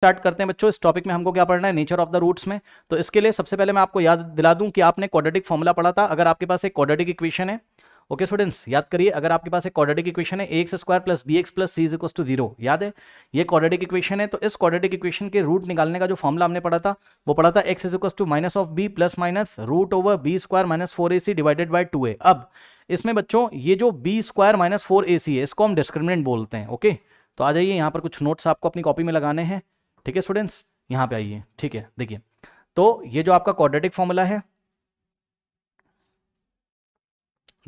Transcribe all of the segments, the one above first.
start करते हैं बच्चों इस टॉपिक में हमको क्या पढ़ना है नेचर ऑफ द रूट्स में तो इसके लिए सबसे पहले मैं आपको याद दिला दूं कि आपने क्वाड्रेटिक फॉर्मूला पढ़ा था अगर आपके पास एक क्वाड्रेटिक इक्वेशन है ओके स्टूडेंट्स याद करिए अगर आपके पास एक क्वाड्रेटिक इक्वेशन है x square plus b x plus c is equals to zero याद है ये क्वाड्रेटिक इक्वेशन है तो इस क्वाड्रेटिक इक्वेशन के रूट निकालने का जो फॉर्मूला हमने पढ़ा था वो पढ़ा था x is equals to minus of b plus minus root over b square minus four a c divided by two a अब इसमें बच्चों ये जो b square minus four a c है इसको हम डिस्क्रिमिनेंट बोलते हैं ओके तो आ जाइए यहाँ पर कुछ नोट्स आपको अपनी कॉपी में लगाने हैं ठीक है स्टूडेंट्स यहां पे आइए ठीक है देखिए तो ये जो आपका क्वाड्रेटिक फॉर्मूला है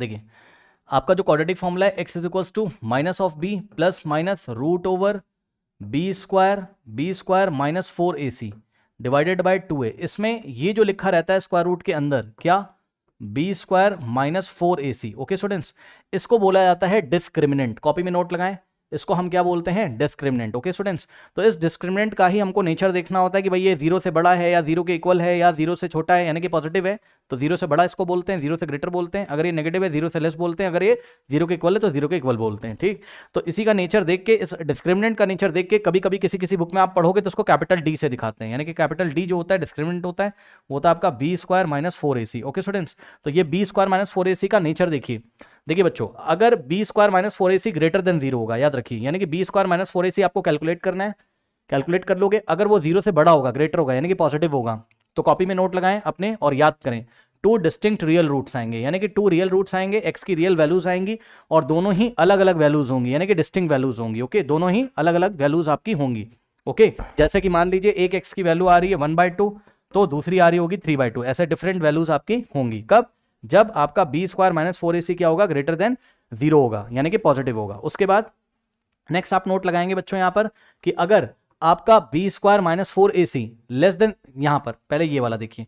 देखिए आपका जो क्वाड्रेटिक फॉर्मूला है x is equal to minus of b plus minus root over b square b square minus four a c divided by two a इसमें ये जो लिखा रहता है स्क्वायर रूट के अंदर क्या b square minus four a c okay students इसको बोला जाता है डिस्क्रिमिनेंट कॉपी में नोट लगाएं इसको हम क्या बोलते हैं डिस्क्रिमिनेंट ओके स्टूडेंट्स तो इस डिस्क्रिमिनेंट का ही हमको नेचर देखना होता है कि भाई ये जीरो से बड़ा है या जीरो के इक्वल है या जीरो से छोटा है यानी कि पॉजिटिव है तो जीरो से बड़ा इसको बोलते हैं जीरो से ग्रेटर बोलते हैं अगर ये नेगेटिव है जीरो से लेस बोलते हैं अगर ये जीरो के इक्वल है तो जीरो के इक्वल बोलते हैं ठीक तो इसी का नेचर देख के इस डिस्क्रिमिनेंट का नेचर देख के कभी कभी किसी किसी बुक में आप पढ़ोगे तो उसको कैपिटल डी से दिखाते हैं यानी कि कैपिटल डी जो होता है डिस्क्रिमिनेंट होता है वो होता है आपका b square minus four a c okay students तो ये b square minus four a c का नेचर देखिए देखिए बच्चों अगर b square minus four a c greater than zero होगा याद रखिए यानी कि b square minus four a c आपको कैलकुलेट करना है कैलकुलेट कर लोगे अगर वो जीरो से बड़ा होगा ग्रेटर होगा यानी कि पॉजिटिव होगा तो कॉपी में नोट लगाएं अपने और याद करें टू डिस्टिंक्ट रियल रूट्स आएंगे यानी कि टू रियल रूट्स आएंगे एक्स की रियल वैल्यूज आएंगी और दोनों ही अलग अलग वैल्यूज होंगी यानी कि डिस्टिंग वैल्यूज होंगी ओके दोनों ही अलग अलग वैल्यूज आपकी होंगी ओके जैसे कि मान लीजिए एक एक्स की वैल्यू आ रही है वन बाय टू तो दूसरी आ रही होगी थ्री बाय टू ऐसे डिफरेंट वैल्यूज आपकी होंगी कब जब आपका b square minus four a c क्या होगा ग्रेटर देन जीरो होगा यानी कि पॉजिटिव होगा उसके बाद नेक्स्ट आप नोट लगाएंगे बच्चों यहां पर कि अगर आपका b square minus four a c less than यहां पर पहले ये वाला देखिए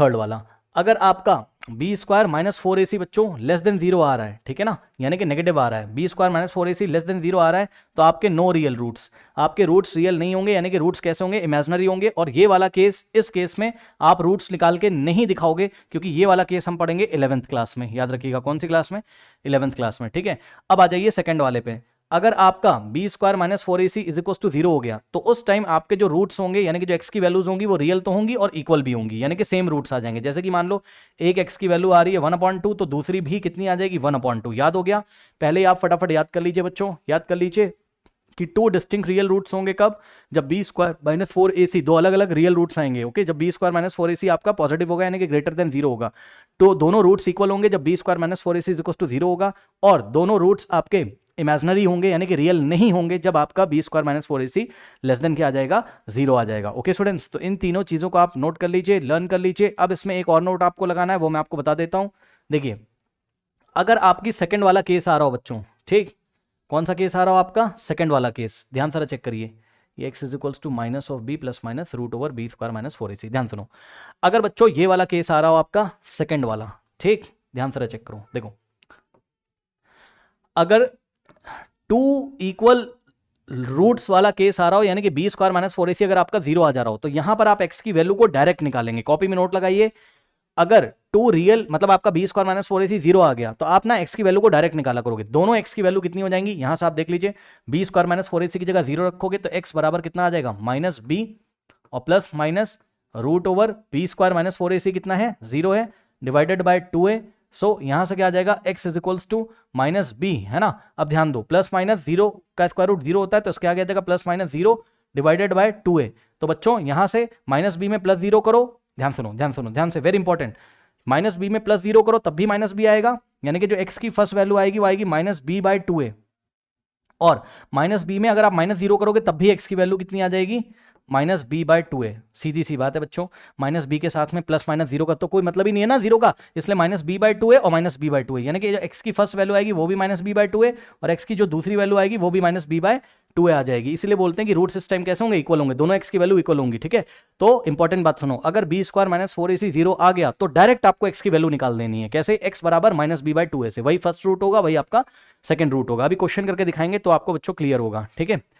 थर्ड वाला अगर आपका b square minus four a c बच्चों लेस देन जीरो आ रहा है ठीक है ना यानी कि नेगेटिव आ रहा है b square minus four a c less than zero आ रहा है तो आपके नो रियल रूट्स आपके रूट्स रियल नहीं होंगे यानी कि रूट्स कैसे होंगे इमेजनरी होंगे और ये वाला केस इस केस में आप रूट्स निकाल के नहीं दिखाओगे क्योंकि ये वाला केस हम पढ़ेंगे इलेवंथ क्लास में याद रखिएगा कौन सी क्लास में इलेवंथ क्लास में ठीक है अब आ जाइए सेकेंड वाले पे अगर आपका b square minus four a c is to zero हो गया तो उस टाइम आपके जो रूट्स होंगे यानी कि जो एक्स की वैल्यूज होंगी वो रियल तो होंगी और इक्वल भी होंगी यानी कि सेम रूट्स आ जाएंगे जैसे कि मान लो एक एक्स की वैल्यू आ रही है वन अपॉइंट टू तो दूसरी भी कितनी आ जाएगी वन अपॉइंट टू याद हो गया पहले आप फटाफट याद कर लीजिए बच्चों याद कर लीजिए कि टू डिस्टिंग रियल रूट्स होंगे कब जब b square minus four a c दो अलग अलग रियल रूट्स आएंगे ओके जब b square minus four a c आपका पॉजिटिव होगा यानी कि ग्रेटर देन जीरो होगा तो दोनों रूट्स इक्वल होंगे जब b square minus four a c equal to zero होगा और दोनों रूट्स आपके इमेजनरी होंगे यानी कि रियल नहीं होंगे जब आपका b square minus four a c less than क्या आ जाएगा जीरो आ जाएगा ओके स्टूडेंट्स तो इन तीनों चीज़ों को आप नोट कर लीजिए लर्न कर लीजिए अब इसमें एक और नोट आपको लगाना है वो मैं आपको बता देता हूं देखिए अगर आपकी सेकंड वाला केस आ रहा हो बच्चों ठीक कौन सा केस आ रहा हो आपका सेकेंड वाला केस ध्यान सारा चेक करिए x is equals to minus of b plus minus root over b square minus four a c ध्यान सुनो अगर बच्चों ये वाला केस आ रहा हो आपका सेकेंड वाला ठीक ध्यान सारा चेक करो देखो अगर टू इक्वल रूट्स वाला केस आ रहा हो यानी कि बी स्क्वायर माइनस फोर अगर आपका जीरो आ जा रहा हो तो यहां पर आप एक्स की वैल्यू को डायरेक्ट निकालेंगे कॉपी में नोट लगाइए अगर टू रियल मतलब आपका b square minus four a zero आ गया तो आप ना एक्स की वैल्यू को डायरेक्ट निकाला करोगे दोनों एक्स की वैल्यू कितनी हो जाएंगी यहां से आप देख लीजिए b square minus four a c की जगह जीरो रखोगे तो एक्स बराबर कितना आ जाएगा माइनस बी और plus minus root over b square minus four a c कितना है जीरो है डिवाइडेड बाय टू है सो so, यहां से क्या आ जाएगा x is equals to minus b है ना अब ध्यान दो प्लस माइनस जीरो का स्क्वायर रूट जीरो होता है तो इसके आगे आ जाएगा plus minus zero divided by two a तो बच्चों यहां से माइनस बी में प्लस जीरो करो ध्यान सुनो ध्यान सुनो ध्यान से वेरी इंपॉर्टेंट माइनस बी में प्लस जीरो करो तब भी माइनस बी आएगा यानी कि जो एक्स की फर्स्ट वैल्यू आएगी वो आएगी minus b by two a और माइनस बी में अगर आप माइनस जीरो करोगे तब भी एक्स की वैल्यू कितनी आ जाएगी minus b by two a सीधी सी बात है बच्चों माइनस बी के साथ में प्लस माइनस जीरो का तो कोई मतलब ही नहीं है ना जीरो का इसलिए minus b by two a और minus b by two a यानी कि एक्स की फर्स्ट वैल्यू आएगी वो भी minus b by two a और एक्स की जो दूसरी वैल्यू आएगी वो भी minus b by two a आ जाएगी इसलिए बोलते हैं कि रूट सिस्टम कैसे होंगे इक्वल होंगे दोनों एक्स की वैल्यू इक्वल होंगी ठीक है तो इंपॉर्टेंट बात सुनो अगर b square minus four a c zero आ गया तो डायरेक्ट आपको एक्स की वैल्यू निकाल देनी है कैसे एक्स बराबर minus b by two a से वही फर्स्ट रूट होगा वही आपका सेकंड रूट होगा अभी क्वेश्चन करके दिखाएंगे तो आपको बच्चों क्लियर होगा ठीक है